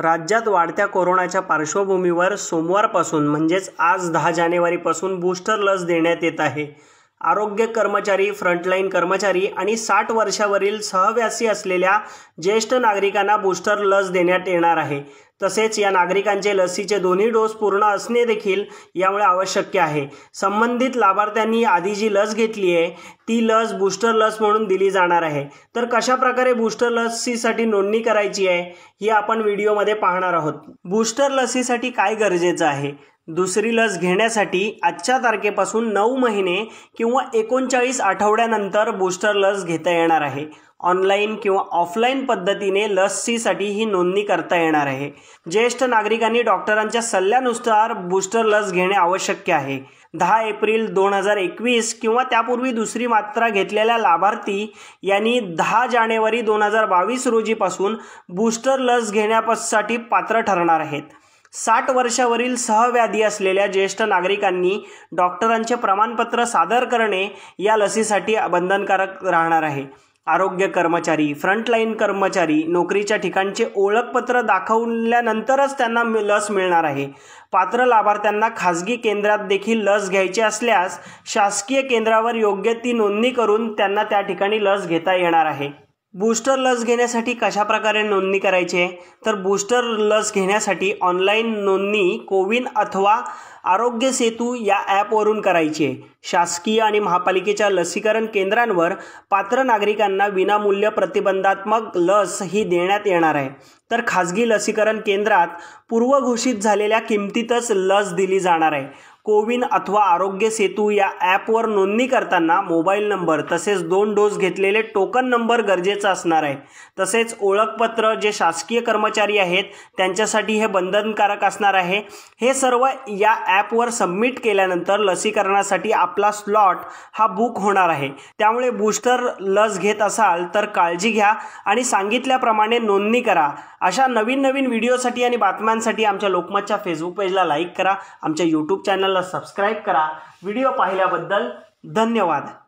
राज्यात वाढत्या कोरोनाच्या पार्श्वभूमीवर सोमवारपासून म्हणजेच आज दहा जानेवारीपासून बूस्टर लस देण्यात येत आहे आरोग्य कर्मचारी फ्रंटलाईन कर्मचारी आणि साठ वर्षावरील सहव्यासी असलेल्या ज्येष्ठ नागरिकांना बूस्टर लस देण्यात येणार आहे तसेच या नागरिकांचे लसीचे दोन्ही डोस पूर्ण असणे देखील यामुळे आवश्यक आहे संबंधित लाभार्थ्यांनी आधी जी लस घेतली आहे ती लस बूस्टर लस म्हणून दिली जाणार आहे तर कशा प्रकारे बूस्टर लसीसाठी नोंदणी करायची आहे ही आपण व्हिडिओमध्ये पाहणार आहोत बूस्टर लसीसाठी काय गरजेचं आहे दुसरी लस घेण्यासाठी आजच्या तारखेपासून नऊ महिने किंवा एकोणचाळीस आठवड्यानंतर बूस्टर लस घेता येणार आहे ऑनलाईन किंवा ऑफलाईन पद्धतीने लसीसाठी ही नोंदणी करता येणार आहे ज्येष्ठ नागरिकांनी डॉक्टरांच्या सल्ल्यानुसार बूस्टर लस घेणे आवश्यक आहे दहा एप्रिल दोन हजार एकवीस किंवा त्यापूर्वी दुसरी मात्रा घेतलेल्या लाभार्थी यांनी दहा जानेवारी दोन हजार बावीस रोजीपासून बूस्टर लस घेण्यासाठी पात्र ठरणार आहेत साठ वर्षावरील सहव्याधी असलेल्या ज्येष्ठ नागरिकांनी डॉक्टरांचे प्रमाणपत्र सादर करणे या लसीसाठी बंधनकारक राहणार आहे आरोग्य कर्मचारी फ्रंटलाईन कर्मचारी नोकरीच्या ठिकाणचे ओळखपत्र दाखवल्यानंतरच त्यांना लस मिळणार आहे पात्र लाभार्थ्यांना खाजगी केंद्रात देखील लस घ्यायची असल्यास शासकीय केंद्रावर योग्य ती नोंदणी करून त्यांना त्या ठिकाणी लस घेता येणार आहे बूस्टर लस घेण्यासाठी कशा प्रकारे नोंदणी करायची तर बूस्टर लस घेण्यासाठी ऑनलाईन नोंदणी कोविन अथवा आरोग्य सेतू या ॲपवरून करायची शासकीय आणि महापालिकेच्या लसीकरण केंद्रांवर पात्र नागरिकांना विनामूल्य प्रतिबंधात्मक लस ही देण्यात येणार आहे तर खाजगी लसीकरण केंद्रात पूर्वघोषित झालेल्या किमतीतच लस दिली जाणार आहे कोविन अथवा आरोग्य सेतू या ॲपवर नोंदणी करताना मोबाईल नंबर तसेच दोन डोस घेतलेले टोकन नंबर गरजेचा असणार आहे तसेच ओळखपत्र जे शासकीय कर्मचारी आहेत त्यांच्यासाठी हे बंधनकारक असणार आहे हे सर्व या ॲपवर सबमिट केल्यानंतर लसीकरणासाठी आपला स्लॉट हा बुक होणार आहे त्यामुळे बूस्टर लस घेत असाल तर काळजी घ्या आणि सांगितल्याप्रमाणे नोंदणी करा अशा नवीन नवीन व्हिडिओसाठी आणि बातम्यांसाठी आमच्या लोकमतच्या फेसबुक पेजला लाईक करा आमच्या यूट्यूब चॅनल चॅनलला सबस्क्राईब करा व्हिडिओ पाहिल्याबद्दल धन्यवाद